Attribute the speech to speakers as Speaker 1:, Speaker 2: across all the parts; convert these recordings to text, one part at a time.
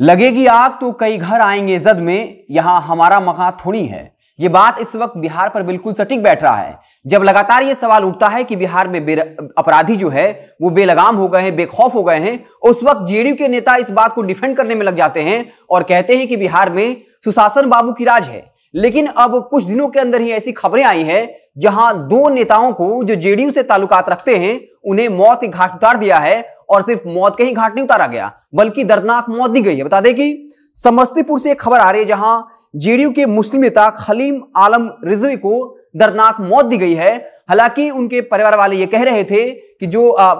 Speaker 1: लगेगी आग तो कई घर आएंगे जद में यहां हमारा मका थोड़ी है ये बात इस वक्त बिहार पर बिल्कुल सटीक बैठ रहा है जब लगातार ये सवाल उठता है कि बिहार में अपराधी जो है वो बेलगाम हो गए हैं बेखौफ हो गए हैं उस वक्त जेडीयू के नेता इस बात को डिफेंड करने में लग जाते हैं और कहते हैं कि बिहार में सुशासन बाबू की राज है लेकिन अब कुछ दिनों के अंदर ही ऐसी खबरें आई है जहां दो नेताओं को जो जेडीयू से ताल्लुकात रखते हैं उन्हें मौत घाट उतार दिया है और सिर्फ मौत के ही घाट नहीं उतारा गया बल्कि दर्दनाक मौत दी गई है बता दें कि समस्तीपुर से एक खबर आ रही है जहां जेडीयू के मुस्लिम नेता खलीम आलम रिजवी को दर्दनाक मौत दी गई है हालांकि उनके परिवार वाले ये कह रहे थे कि जो आ,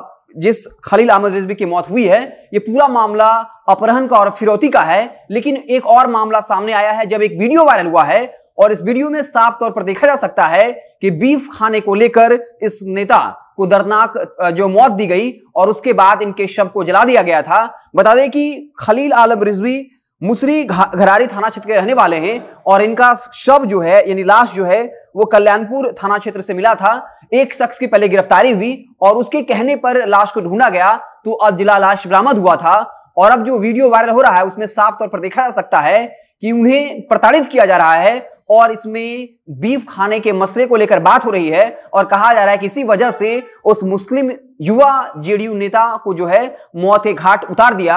Speaker 1: जिस खलील अहमद रिजवी की मौत हुई है ये पूरा मामला अपहरण का और फिरौती का है लेकिन एक और मामला सामने आया है जब एक वीडियो वायरल हुआ है और इस वीडियो में साफ तौर पर देखा जा सकता है कि बीफ खाने को लेकर इस नेता को दर्दनाक जो मौत दी गई और उसके बाद इनके शव को जला दिया गया था बता दें कि खलील आलम रिजवी मुसरी घरारी थाना क्षेत्र के रहने वाले हैं और इनका शव जो है यानी लाश जो है वो कल्याणपुर थाना क्षेत्र से मिला था एक शख्स की पहले गिरफ्तारी हुई और उसके कहने पर लाश को ढूंढा गया तो अब जिला लाश बरामद हुआ था और अब जो वीडियो वायरल हो रहा है उसमें साफ तौर पर देखा जा सकता है कि उन्हें प्रताड़ित किया जा रहा है और इसमें बीफ खाने के मसले को लेकर बात हो रही है और कहा जा रहा है कि इसी वजह से उस मुस्लिम युवा जेडीयू नेता को जो है मौत के घाट उतार दिया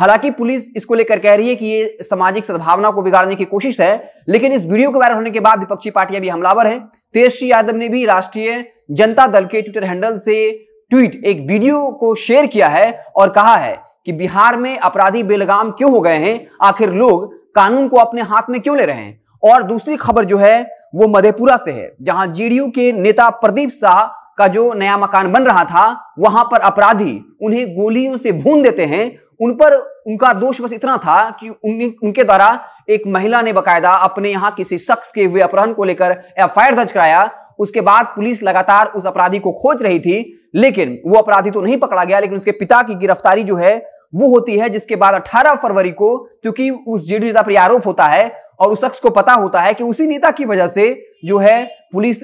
Speaker 1: हालांकि पुलिस इसको लेकर कह रही है कि ये सामाजिक सद्भावना को बिगाड़ने की कोशिश है लेकिन इस वीडियो के वायरल होने के बाद विपक्षी पार्टियां भी हमलावर हैं तेजस्वी यादव ने भी राष्ट्रीय जनता दल के ट्विटर हैंडल से ट्वीट एक वीडियो को शेयर किया है और कहा है कि बिहार में अपराधी बेलगाम क्यों हो गए हैं आखिर लोग कानून को अपने हाथ में क्यों ले रहे हैं और दूसरी खबर जो है वो मधेपुरा से है जहां जेडीयू के नेता प्रदीप शाह का जो नया मकान बन रहा था वहां पर अपराधी उन्हें गोलियों से भून देते हैं उन पर उनका दोष बस इतना था कि उन, उनके द्वारा एक महिला ने बकायदा अपने यहां किसी शख्स के हुए अपहरण को लेकर एफ दर्ज कराया उसके बाद पुलिस लगातार उस अपराधी को खोज रही थी लेकिन वो अपराधी तो नहीं पकड़ा गया लेकिन उसके पिता की गिरफ्तारी जो है वो होती है जिसके बाद 18 फरवरी को क्योंकि उस जेडीयू नेता पर आरोप होता है और उस शख्स को पता होता है कि उसी नेता की वजह से जो है पुलिस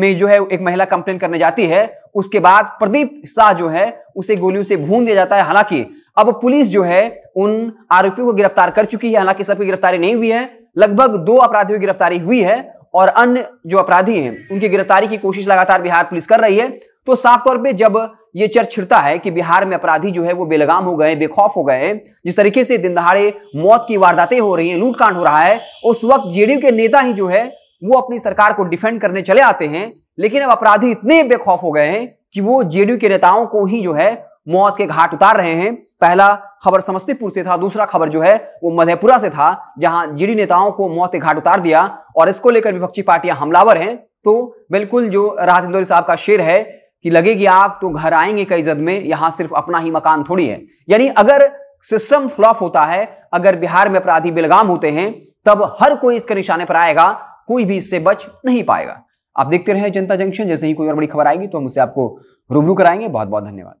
Speaker 1: में जो है एक महिला कंप्लेन करने जाती है उसके बाद प्रदीप शाह जो है उसे गोलियों से भून दिया जाता है हालांकि अब पुलिस जो है उन आरोपियों को गिरफ्तार कर चुकी है हालांकि सबकी गिरफ्तारी नहीं हुई है लगभग दो अपराधियों की गिरफ्तारी हुई है और अन्य जो अपराधी हैं उनकी गिरफ्तारी की कोशिश लगातार बिहार पुलिस कर रही है तो साफ तौर पे जब ये चर्च छिड़ता है कि बिहार में अपराधी जो है वो बेलगाम हो गए बेखौफ हो गए जिस तरीके से दिन दहाड़े मौत की वारदातें हो रही हैं लूटकांड हो रहा है उस वक्त जेडीयू के नेता ही जो है वो अपनी सरकार को डिफेंड करने चले आते हैं लेकिन अब अपराधी इतने बेखौफ हो गए हैं कि वो जेडीयू के नेताओं को ही जो है मौत के घाट उतार रहे हैं पहला खबर समस्तीपुर से था दूसरा खबर जो है वो मधेपुरा से था जहां जेडी नेताओं को मौत के घाट उतार दिया और इसको लेकर विपक्षी पार्टियां हमलावर हैं तो बिल्कुल जो राहत इंदौरी साहब का शेर है कि लगेगी आग तो घर आएंगे कई जद में यहां सिर्फ अपना ही मकान थोड़ी है यानी अगर सिस्टम फ्लॉप होता है अगर बिहार में अपराधी बेलगाम होते हैं तब हर कोई इसके निशाने पर आएगा कोई भी इससे बच नहीं पाएगा आप देखते रहे जनता जंक्शन जैसे ही कोई और बड़ी खबर आएगी तो हम उसे आपको रूबरू कराएंगे बहुत बहुत धन्यवाद